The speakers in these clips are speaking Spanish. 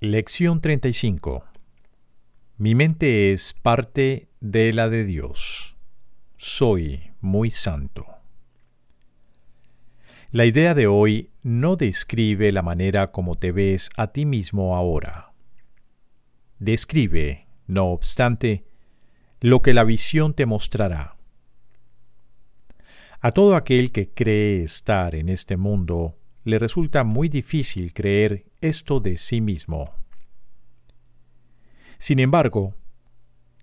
Lección 35 Mi mente es parte de la de Dios. Soy muy santo. La idea de hoy no describe la manera como te ves a ti mismo ahora. Describe, no obstante, lo que la visión te mostrará. A todo aquel que cree estar en este mundo, le resulta muy difícil creer esto de sí mismo. Sin embargo,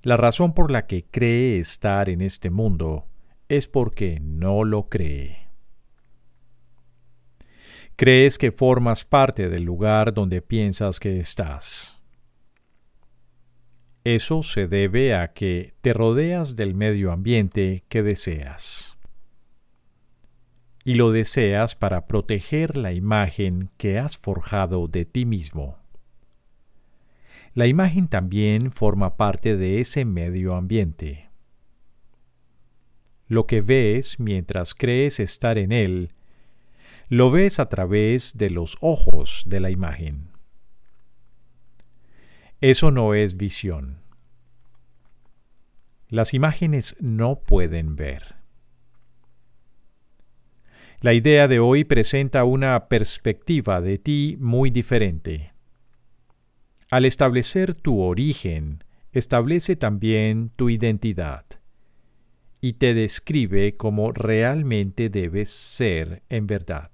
la razón por la que cree estar en este mundo es porque no lo cree. Crees que formas parte del lugar donde piensas que estás. Eso se debe a que te rodeas del medio ambiente que deseas y lo deseas para proteger la imagen que has forjado de ti mismo. La imagen también forma parte de ese medio ambiente. Lo que ves mientras crees estar en él, lo ves a través de los ojos de la imagen. Eso no es visión. Las imágenes no pueden ver. La idea de hoy presenta una perspectiva de ti muy diferente. Al establecer tu origen, establece también tu identidad y te describe como realmente debes ser en verdad.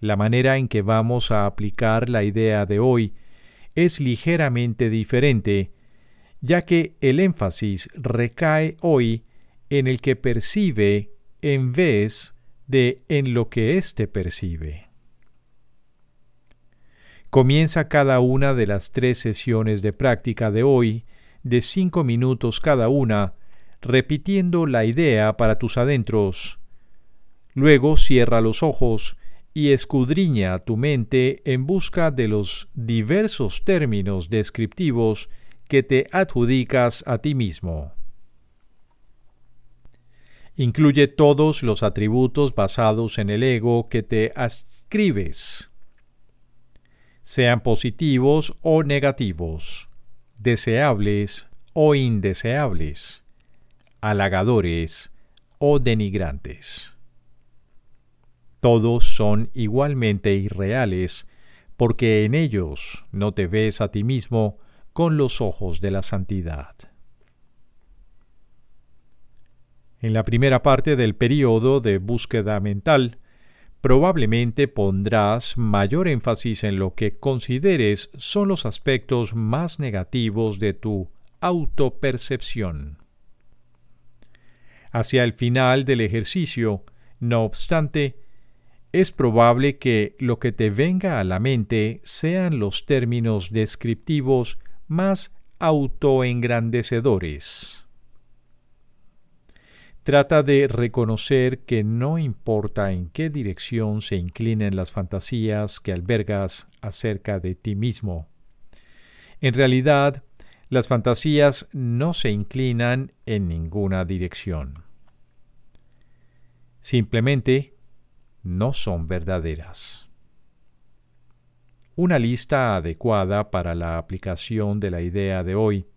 La manera en que vamos a aplicar la idea de hoy es ligeramente diferente, ya que el énfasis recae hoy en el que percibe en vez de en lo que éste percibe. Comienza cada una de las tres sesiones de práctica de hoy, de cinco minutos cada una, repitiendo la idea para tus adentros. Luego cierra los ojos y escudriña tu mente en busca de los diversos términos descriptivos que te adjudicas a ti mismo. Incluye todos los atributos basados en el ego que te ascribes, sean positivos o negativos, deseables o indeseables, halagadores o denigrantes. Todos son igualmente irreales porque en ellos no te ves a ti mismo con los ojos de la santidad. en la primera parte del periodo de búsqueda mental, probablemente pondrás mayor énfasis en lo que consideres son los aspectos más negativos de tu autopercepción. Hacia el final del ejercicio, no obstante, es probable que lo que te venga a la mente sean los términos descriptivos más autoengrandecedores trata de reconocer que no importa en qué dirección se inclinen las fantasías que albergas acerca de ti mismo. En realidad, las fantasías no se inclinan en ninguna dirección. Simplemente no son verdaderas. Una lista adecuada para la aplicación de la idea de hoy –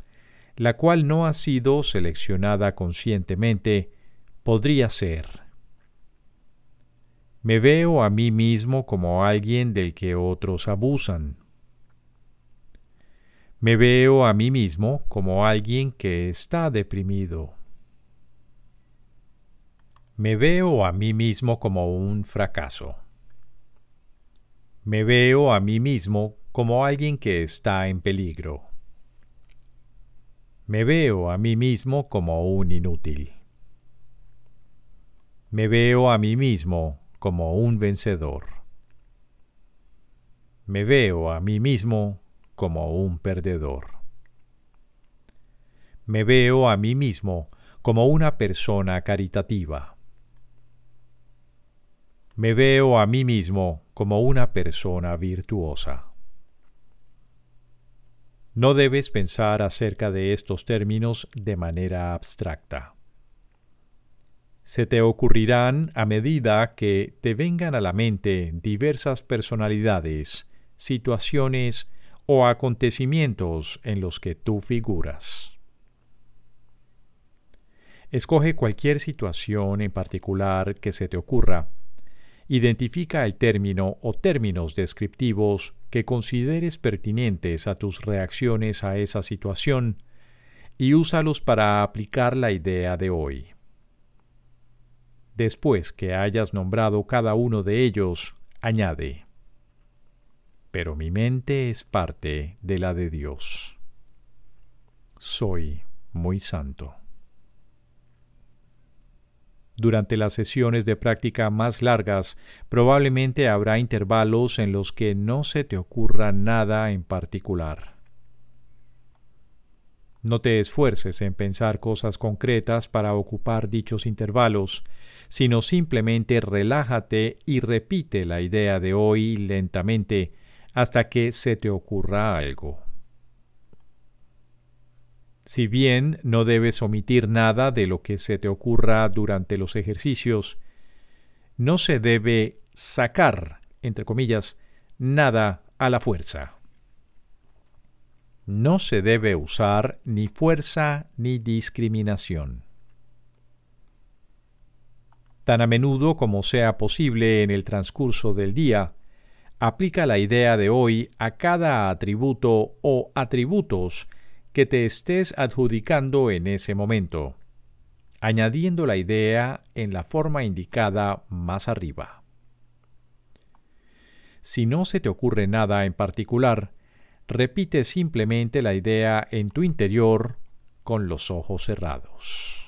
la cual no ha sido seleccionada conscientemente, podría ser. Me veo a mí mismo como alguien del que otros abusan. Me veo a mí mismo como alguien que está deprimido. Me veo a mí mismo como un fracaso. Me veo a mí mismo como alguien que está en peligro. Me veo a mí mismo como un inútil. Me veo a mí mismo como un vencedor. Me veo a mí mismo como un perdedor. Me veo a mí mismo como una persona caritativa. Me veo a mí mismo como una persona virtuosa. No debes pensar acerca de estos términos de manera abstracta. Se te ocurrirán a medida que te vengan a la mente diversas personalidades, situaciones o acontecimientos en los que tú figuras. Escoge cualquier situación en particular que se te ocurra. Identifica el término o términos descriptivos que consideres pertinentes a tus reacciones a esa situación y úsalos para aplicar la idea de hoy. Después que hayas nombrado cada uno de ellos, añade, pero mi mente es parte de la de Dios. Soy muy santo. Durante las sesiones de práctica más largas, probablemente habrá intervalos en los que no se te ocurra nada en particular. No te esfuerces en pensar cosas concretas para ocupar dichos intervalos, sino simplemente relájate y repite la idea de hoy lentamente hasta que se te ocurra algo. Si bien no debes omitir nada de lo que se te ocurra durante los ejercicios, no se debe sacar, entre comillas, nada a la fuerza. No se debe usar ni fuerza ni discriminación. Tan a menudo como sea posible en el transcurso del día, aplica la idea de hoy a cada atributo o atributos que te estés adjudicando en ese momento, añadiendo la idea en la forma indicada más arriba. Si no se te ocurre nada en particular, repite simplemente la idea en tu interior con los ojos cerrados.